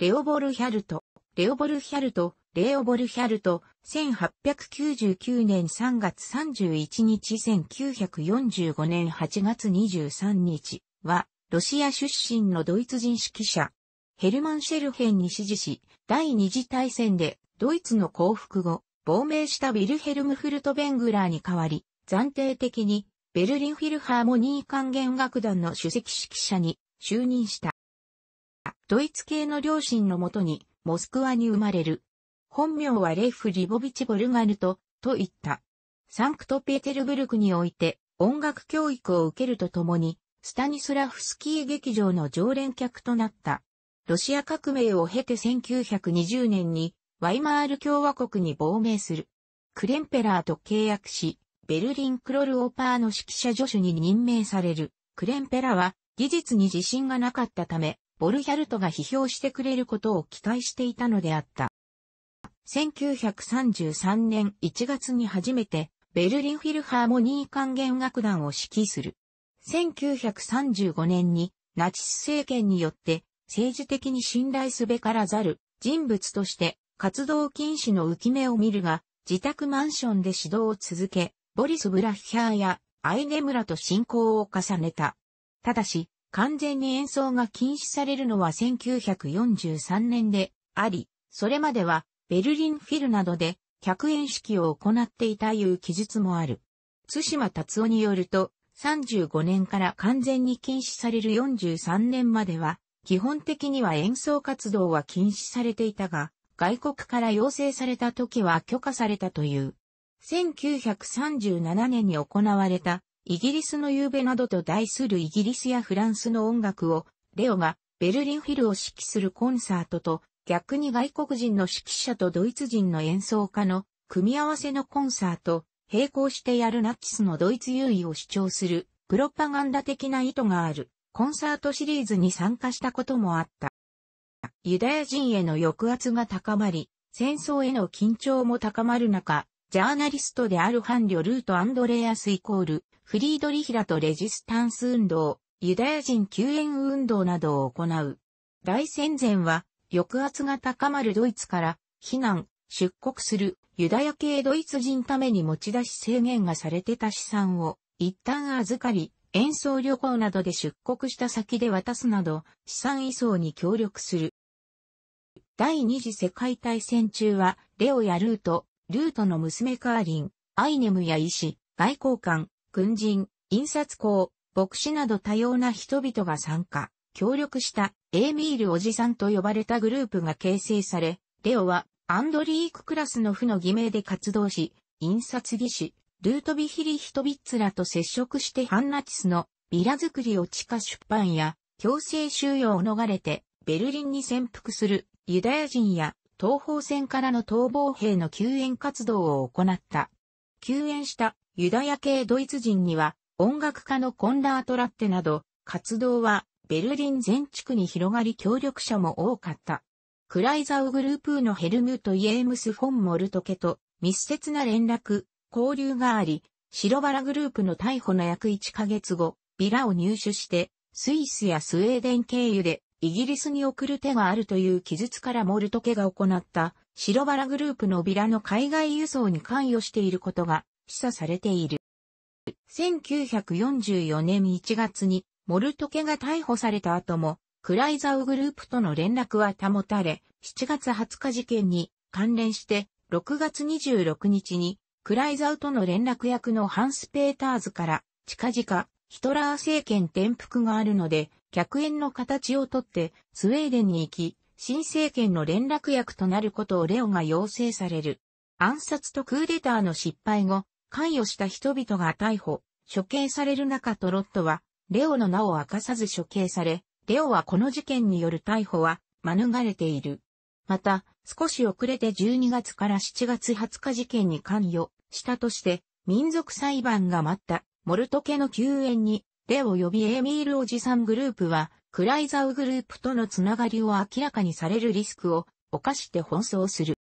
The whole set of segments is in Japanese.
レオボルヒャルト、レオボルヒャルト、レオボルヒャルト、1899年3月31日1945年8月23日は、ロシア出身のドイツ人指揮者、ヘルマン・シェルヘンに支持し、第二次大戦でドイツの降伏後、亡命したウィルヘルム・フルトベングラーに代わり、暫定的にベルリン・フィルハーモニー管弦楽団の首席指揮者に就任した。ドイツ系の両親のもとに、モスクワに生まれる。本名はレイフ・リボビチ・ボルガルト、と言った。サンクトペテルブルクにおいて、音楽教育を受けるとともに、スタニスラフスキー劇場の常連客となった。ロシア革命を経て1920年に、ワイマール共和国に亡命する。クレンペラーと契約し、ベルリンクロルオパーの指揮者助手に任命される。クレンペラは技術に自信がなかったため、ボルヒャルトが批評してくれることを期待していたのであった。1933年1月に初めて、ベルリンフィルハーモニー管弦楽団を指揮する。1935年にナチス政権によって政治的に信頼すべからざる人物として活動禁止の浮き目を見るが、自宅マンションで指導を続け、ボリス・ブラッヒャーやアイネムラと親交を重ねた。ただし、完全に演奏が禁止されるのは1943年であり、それまではベルリンフィルなどで客演式を行っていたいう記述もある。津島達夫によると、35年から完全に禁止される43年までは、基本的には演奏活動は禁止されていたが、外国から要請された時は許可されたという。1937年に行われたイギリスの夕べなどと題するイギリスやフランスの音楽を、レオがベルリンフィルを指揮するコンサートと、逆に外国人の指揮者とドイツ人の演奏家の組み合わせのコンサート、並行してやるナチスのドイツ優位を主張する、プロパガンダ的な意図がある、コンサートシリーズに参加したこともあった。ユダヤ人への抑圧が高まり、戦争への緊張も高まる中、ジャーナリストであるハンリョ・ルート・アンドレアスイコール、フリードリヒラとレジスタンス運動、ユダヤ人救援運動などを行う。大戦前は、抑圧が高まるドイツから、避難、出国する、ユダヤ系ドイツ人ために持ち出し制限がされてた資産を、一旦預かり、演奏旅行などで出国した先で渡すなど、資産移送に協力する。第二次世界大戦中は、レオやルート、ルートの娘カーリン、アイネムや医師、外交官、軍人、印刷工、牧師など多様な人々が参加、協力したエーミールおじさんと呼ばれたグループが形成され、レオはアンドリーククラスの負の偽名で活動し、印刷技師、ルートビヒリヒトビッツらと接触してハンナチスのビラ作りを地下出版や強制収容を逃れてベルリンに潜伏するユダヤ人や東方戦からの逃亡兵の救援活動を行った。救援したユダヤ系ドイツ人には、音楽家のコンラート・ラッテなど、活動はベルリン全地区に広がり協力者も多かった。クライザウグループのヘルムとイエームス・フォン・モルトケと密接な連絡、交流があり、白バラグループの逮捕の約1ヶ月後、ビラを入手して、スイスやスウェーデン経由でイギリスに送る手があるという記述からモルトケが行った白バラグループのビラの海外輸送に関与していることが示唆されている。1944年1月にモルトケが逮捕された後もクライザウグループとの連絡は保たれ、7月20日事件に関連して6月26日にクライザウとの連絡役のハンス・ペーターズから近々ヒトラー政権転覆があるので客円の形をとって、スウェーデンに行き、新政権の連絡役となることをレオが要請される。暗殺とクーデターの失敗後、関与した人々が逮捕、処刑される中トロットは、レオの名を明かさず処刑され、レオはこの事件による逮捕は免れている。また、少し遅れて12月から7月20日事件に関与したとして、民族裁判が待った、モルト家の救援にで及びエーミールおじさんグループは、クライザウグループとのつながりを明らかにされるリスクを犯して奔走する。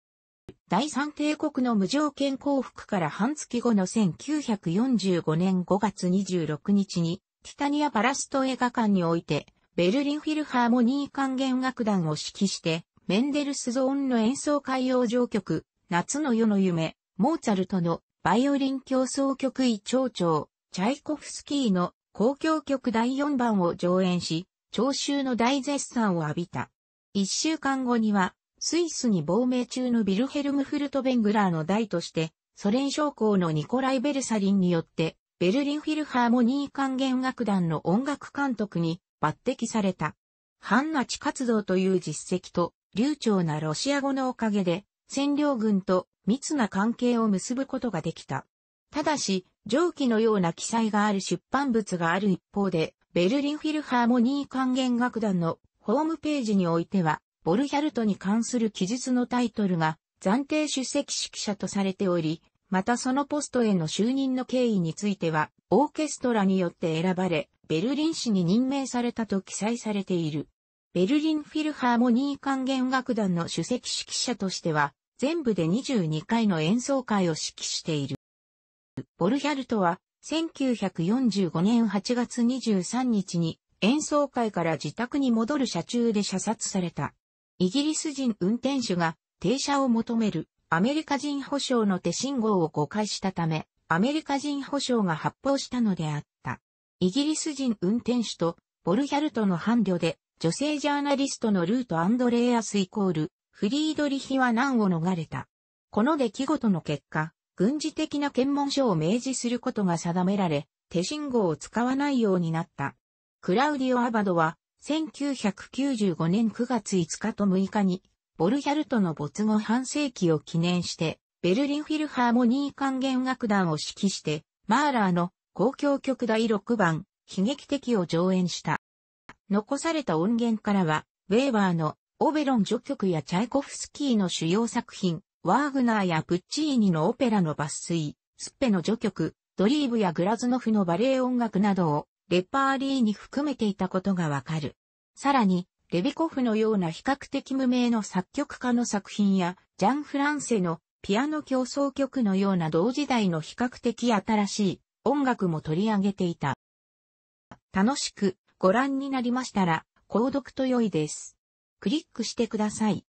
第三帝国の無条件降伏から半月後の1945年5月26日に、ティタニアパラスト映画館において、ベルリンフィルハーモニー管弦楽団を指揮して、メンデルスゾーンの演奏会用上曲、夏の夜の夢、モーツァルトのバイオリン競争曲位長長、チャイコフスキーの公共曲第4番を上演し、聴衆の大絶賛を浴びた。一週間後には、スイスに亡命中のビルヘルム・フルトベングラーの代として、ソ連将校のニコライ・ベルサリンによって、ベルリン・フィルハーモニー管弦楽団の音楽監督に抜擢された。反ナチ活動という実績と、流暢なロシア語のおかげで、占領軍と密な関係を結ぶことができた。ただし、上記のような記載がある出版物がある一方で、ベルリンフィルハーモニー管弦楽団のホームページにおいては、ボルヒャルトに関する記述のタイトルが暫定出席指揮者とされており、またそのポストへの就任の経緯については、オーケストラによって選ばれ、ベルリン市に任命されたと記載されている。ベルリンフィルハーモニー管弦楽団の首席指揮者としては、全部で22回の演奏会を指揮している。ボルヒャルトは、1945年8月23日に演奏会から自宅に戻る車中で射殺された。イギリス人運転手が停車を求めるアメリカ人保証の手信号を誤解したため、アメリカ人保証が発砲したのであった。イギリス人運転手とボルヒャルトの伴侶で女性ジャーナリストのルート・アンドレイアスイコール、フリードリヒは難を逃れた。この出来事の結果、軍事的な検問所を明示することが定められ、手信号を使わないようになった。クラウディオ・アバドは、1995年9月5日と6日に、ボルヒャルトの没後半世紀を記念して、ベルリンフィルハーモニー管弦楽団を指揮して、マーラーの公共曲第6番、悲劇的を上演した。残された音源からは、ウェーバーのオベロン序曲やチャイコフスキーの主要作品、ワーグナーやプッチーニのオペラの抜粋、スッペの序曲、ドリーブやグラズノフのバレエ音楽などをレパーリーに含めていたことがわかる。さらに、レビコフのような比較的無名の作曲家の作品や、ジャン・フランセのピアノ競争曲のような同時代の比較的新しい音楽も取り上げていた。楽しくご覧になりましたら、購読と良いです。クリックしてください。